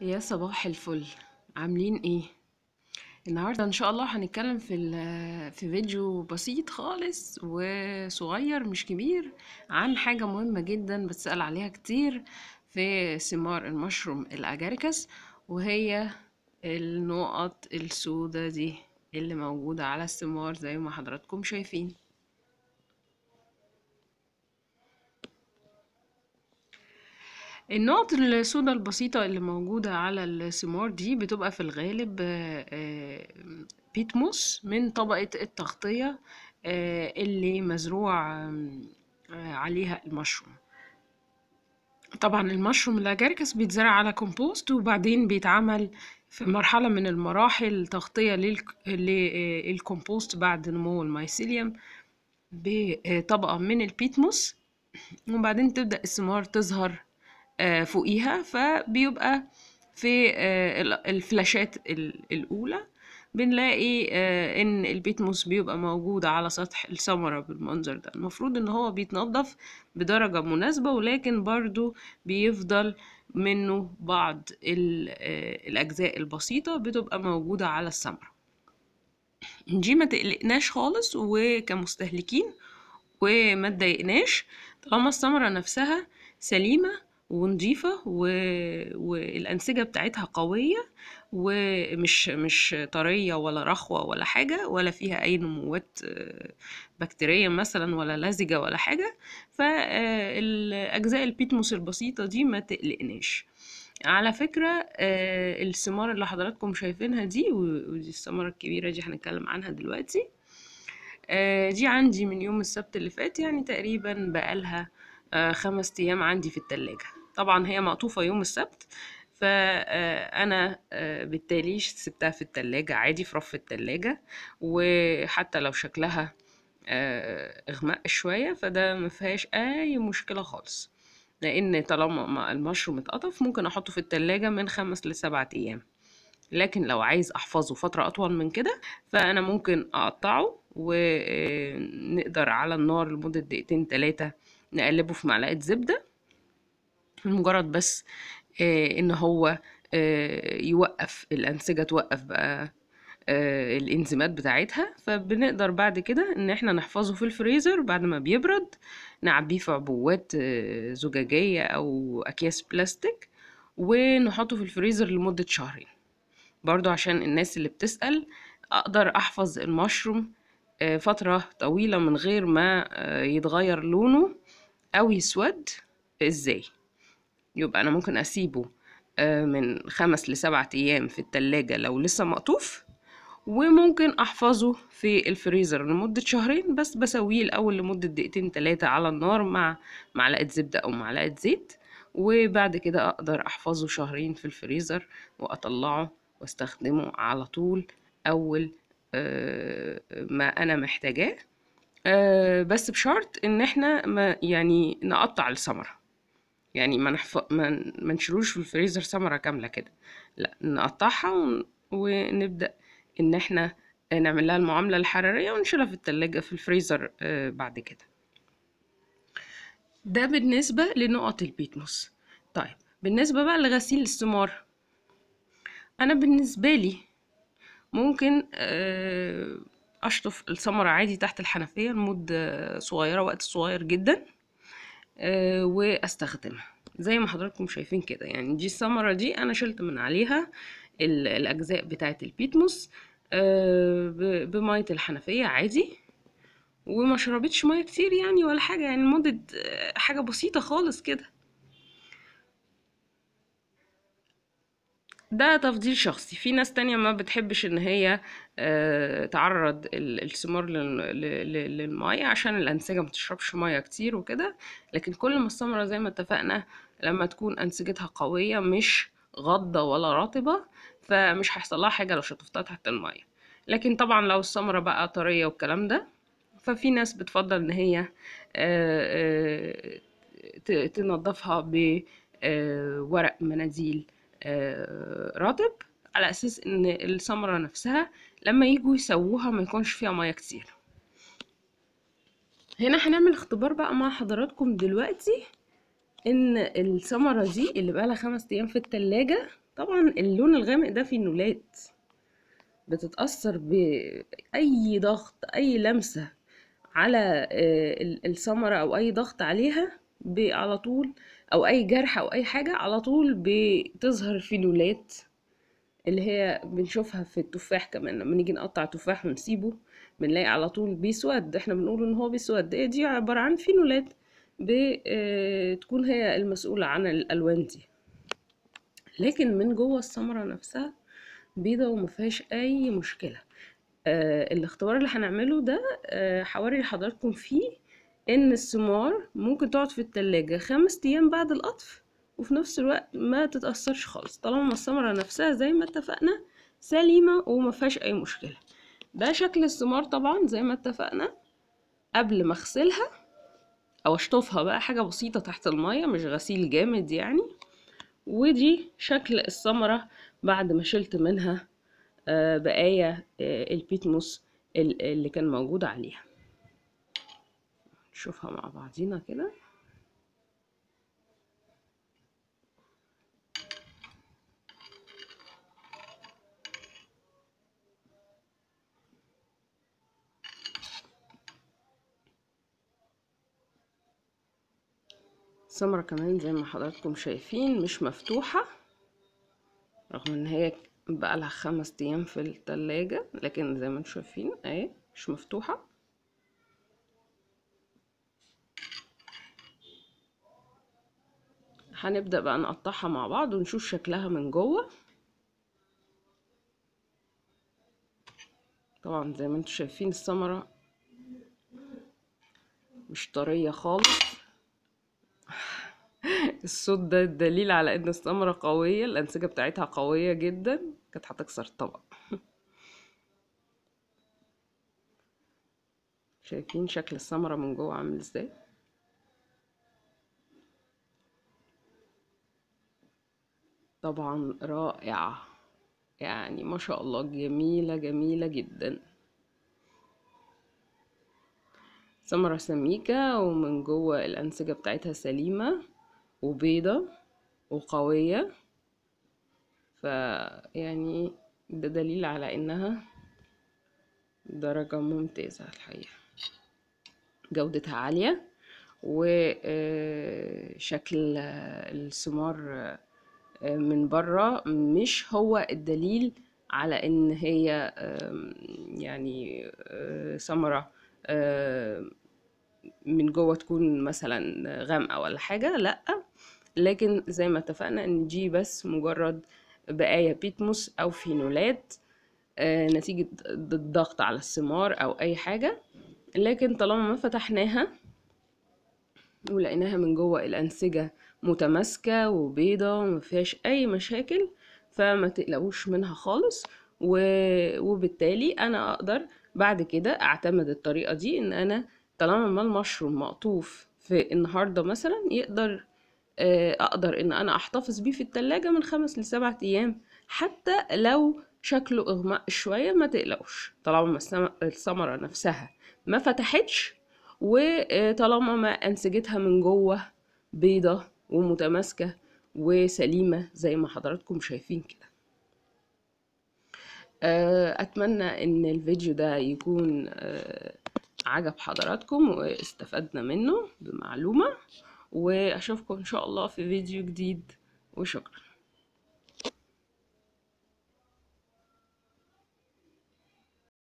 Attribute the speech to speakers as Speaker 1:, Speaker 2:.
Speaker 1: يا صباح الفل عاملين ايه النهارده ان شاء الله هنتكلم في في فيديو بسيط خالص وصغير مش كبير عن حاجه مهمه جدا بتسال عليها كتير في ثمار المشروم الاجاريكاس وهي النقط السوداء دي اللي موجوده على الثمار زي ما حضراتكم شايفين النقط السوداء البسيطة اللي موجودة على الثمار دي بتبقى في الغالب آه، آه، بيتموس من طبقة التغطية آه، اللي مزروع عليها المشروم طبعا المشروم الأجركس بيتزرع على كومبوست وبعدين بيتعمل في مرحلة من المراحل تغطية للكومبوست بعد نمو المايسيليوم بطبقة من البيتموس وبعدين تبدأ الثمار تظهر آه، فوقيها فبيبقى في آه، الفلاشات الأولى بنلاقي آه، ان البيتموس بيبقى موجود على سطح الثمرة بالمنظر ده المفروض ان هو بيتنضف بدرجة مناسبة ولكن برضو بيفضل منه بعض الأجزاء البسيطة بتبقى موجودة على الثمرة دي ما تقلقناش خالص وكمستهلكين وما تضايقناش طالما الثمرة نفسها سليمة ونظيفه و... والانسجه بتاعتها قويه ومش مش طريه ولا رخوه ولا حاجه ولا فيها اي نموات آه، بكتيريه مثلا ولا لزجه ولا حاجه فالاجزاء آه، البيتموس البسيطه دي ما تقلقناش على فكرة آه، الثمار اللي حضراتكم شايفينها دي ودي السمارة الكبيرة دي هنتكلم عنها دلوقتي دي عندي من يوم السبت اللي فات يعني تقريبا بقالها خمس أيام عندي في التلاجة طبعا هي مقطوفة يوم السبت فأنا آه، آه، بالتالي سبتها في التلاجة عادي في رف التلاجة وحتى لو شكلها آه، اغمق شوية فده ما فيهاش أي مشكلة خالص لأن طالما المشروم اتقطف ممكن أحطه في التلاجة من خمس لسبعة أيام لكن لو عايز احفظه فترة اطول من كده فانا ممكن اقطعه ونقدر على النار لمدة دقيقتين ثلاثة نقلبه في معلقة زبدة مجرد بس آه، ان هو آه، يوقف الانسجه توقف بقى آه، الانزيمات بتاعتها فبنقدر بعد كده ان احنا نحفظه في الفريزر بعد ما بيبرد نعبيه في عبوات زجاجيه او اكياس بلاستيك ونحطه في الفريزر لمده شهرين برضو عشان الناس اللي بتسال اقدر احفظ المشروم فترة طويلة من غير ما يتغير لونه أو يسود إزاي؟ يبقى أنا ممكن أسيبه آه، من خمس لسبعة أيام في التلاجة لو لسه مقطوف وممكن أحفظه في الفريزر لمدة شهرين بس بسويه الأول لمدة دقيقتين تلاتة على النار مع معلقة زبدة أو معلقة زيت وبعد كده أقدر أحفظه شهرين في الفريزر وأطلعه واستخدمه على طول أول آه، ما أنا محتاجاه آه، بس بشرط إن احنا ما يعني نقطع الثمره يعني ما نحف... ما, ما في الفريزر ثمره كامله كده لا نقطعها ون... ونبدا ان احنا نعمل لها المعامله الحراريه ونشيلها في التلاجة في الفريزر آه، بعد كده ده بالنسبه لنقط البيتموس طيب بالنسبه بقى لغسيل الثمار انا بالنسبه لي ممكن آه، اشطف الثمره عادي تحت الحنفيه لمده صغيره وقت صغير جدا آه، واستخدمها زي ما حضراتكم شايفين كده يعني دي الثمرة دي انا شلت من عليها الاجزاء بتاعة البيتموس آه، بمية الحنفية عادي وما شربتش ميه كتير يعني ولا حاجه يعني لمده آه، حاجه بسيطه خالص كده ده تفضيل شخصي في ناس تانية ما بتحبش ان هي آه، تعرض السمار للمية عشان الأنسجة ما تشربش مية كتير وكده لكن كل ما السمرة زي ما اتفقنا لما تكون أنسجتها قوية مش غضة ولا رطبة فمش هيحصل لها حاجة لو شطفتها تحت المية لكن طبعا لو السمرة بقى طرية والكلام ده ففي ناس بتفضل ان هي آه، آه، تنظفها بورق مناديل آه، رطب على اساس ان الثمره نفسها لما يجوا يسووها ما يكونش فيها ميه كتير هنا هنعمل اختبار بقى مع حضراتكم دلوقتي ان الثمره دي اللي بقى لها خمس ايام في التلاجة طبعا اللون الغامق ده النولات بتتاثر باي ضغط اي لمسه على آه، الثمره او اي ضغط عليها على طول او اي جرح او اي حاجه على طول بتظهر فينولات اللي هي بنشوفها في التفاح كمان لما نيجي نقطع تفاح ونسيبه بنلاقي على طول بيسود احنا بنقول ان هو بيسود دي عباره عن فينولات بتكون آه، هي المسؤوله عن الالوان دي لكن من جوه الثمره نفسها بيضه ومفيهاش اي مشكله آه، الاختبار اللي هنعمله ده آه، حواري حضراتكم فيه ان السمار ممكن تقعد في التلاجة خمس ايام بعد القطف وفي نفس الوقت ما تتأثرش خالص طالما الثمرة نفسها زي ما اتفقنا سليمة وما فيهاش اي مشكلة ده شكل السمار طبعا زي ما اتفقنا قبل ما اغسلها او اشطفها بقى حاجة بسيطة تحت المية مش غسيل جامد يعني ودي شكل الثمرة بعد ما شلت منها آه، بقايا آه، البيتموس اللي كان موجود عليها نشوفها مع بعضينا كده السمرة كمان زي ما حضراتكم شايفين مش مفتوحة رغم ان هي بقالها خمس ايام في التلاجة لكن زي ما انتم شايفين اهي مش مفتوحة هنبدأ بقى نقطعها مع بعض ونشوف شكلها من جوه طبعا زي ما انتم شايفين الثمرة مش طرية خالص الصوت ده دليل على ان الثمرة قوية الانسجة بتاعتها قوية جدا كانت هتكسر الطبق شايفين شكل الثمرة من جوه عامل ازاي طبعا رائعة يعني ما شاء الله جميلة جميلة جدا سمرة سميكة ومن جوه الأنسجة بتاعتها سليمة وبيضة وقوية فيعني ده دليل على إنها درجة ممتازة الحقيقة جودتها عالية وشكل الثمار من بره مش هو الدليل على ان هي يعني آه، ثمره من جوه تكون مثلا غامقه ولا حاجه لا لكن زي ما اتفقنا ان دي بس مجرد بقايا بيتموس او فينولات آه، نتيجة الضغط على الثمار أو أي حاجة لكن طالما ما فتحناها ولقيناها من جوه الأنسجة متماسكة وبيضة ومفيهاش أي مشاكل فما تقلقوش منها خالص و... وبالتالي أنا أقدر بعد كده أعتمد الطريقة دي إن أنا طالما ما المشروم مقطوف في النهاردة مثلا يقدر آه، أقدر إن أنا أحتفظ بيه في التلاجة من خمس لسبعة أيام حتى لو شكله اغمق شوية ما تقلقوش طالما الثمرة نفسها ما فتحتش وطالما ما أنسجتها من جوه بيضة ومتماسكة وسليمة زي ما حضراتكم شايفين كده آه، أتمنى إن الفيديو ده يكون آه، عجب حضراتكم واستفدنا منه بمعلومة وأشوفكم إن شاء الله في فيديو جديد وشكرا